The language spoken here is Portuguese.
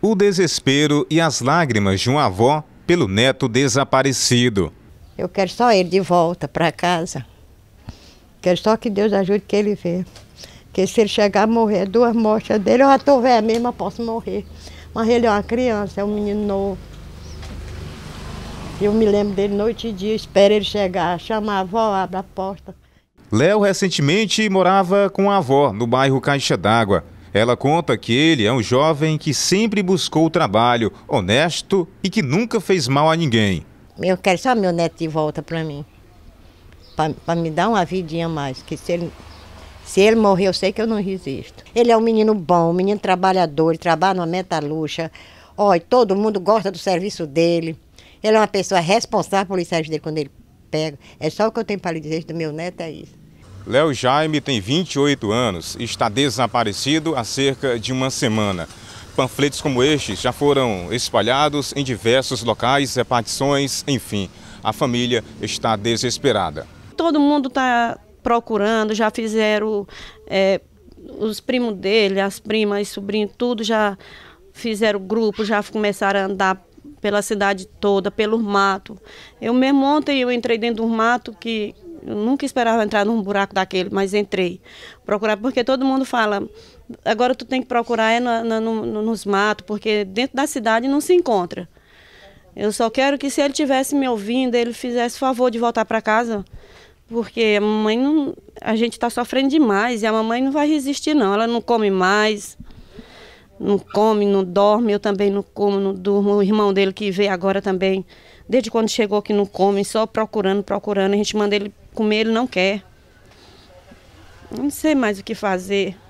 o desespero e as lágrimas de uma avó pelo neto desaparecido. Eu quero só ele de volta para casa. Quero só que Deus ajude que ele venha. Porque se ele chegar a morrer, é duas mortes dele, eu já estou velha mesmo, eu posso morrer. Mas ele é uma criança, é um menino novo. Eu me lembro dele noite e dia, espero ele chegar, chama a avó, abre a porta. Léo recentemente morava com a avó no bairro Caixa d'Água. Ela conta que ele é um jovem que sempre buscou trabalho, honesto e que nunca fez mal a ninguém. Eu quero só meu neto de volta para mim, para me dar uma vidinha mais, que se ele, se ele morrer eu sei que eu não resisto. Ele é um menino bom, um menino trabalhador, ele trabalha numa metaluxa, olha, todo mundo gosta do serviço dele. Ele é uma pessoa responsável pelo serviço dele quando ele pega. É só o que eu tenho para lhe dizer do meu neto, é isso. Léo Jaime tem 28 anos e está desaparecido há cerca de uma semana. Panfletos como estes já foram espalhados em diversos locais, repartições, enfim. A família está desesperada. Todo mundo está procurando, já fizeram é, os primos dele, as primas, sobrinhos, tudo já fizeram grupo, já começaram a andar pela cidade toda, pelo mato. Eu mesmo ontem eu entrei dentro do mato que eu nunca esperava entrar num buraco daquele, mas entrei. Procurar, porque todo mundo fala, agora tu tem que procurar é no, nos matos, porque dentro da cidade não se encontra. Eu só quero que se ele tivesse me ouvindo, ele fizesse favor de voltar para casa, porque a mamãe não, a gente está sofrendo demais e a mamãe não vai resistir não. Ela não come mais, não come, não dorme. Eu também não como, não durmo. O irmão dele que veio agora também, desde quando chegou que não come, só procurando, procurando. A gente manda ele comer ele não quer. Não sei mais o que fazer.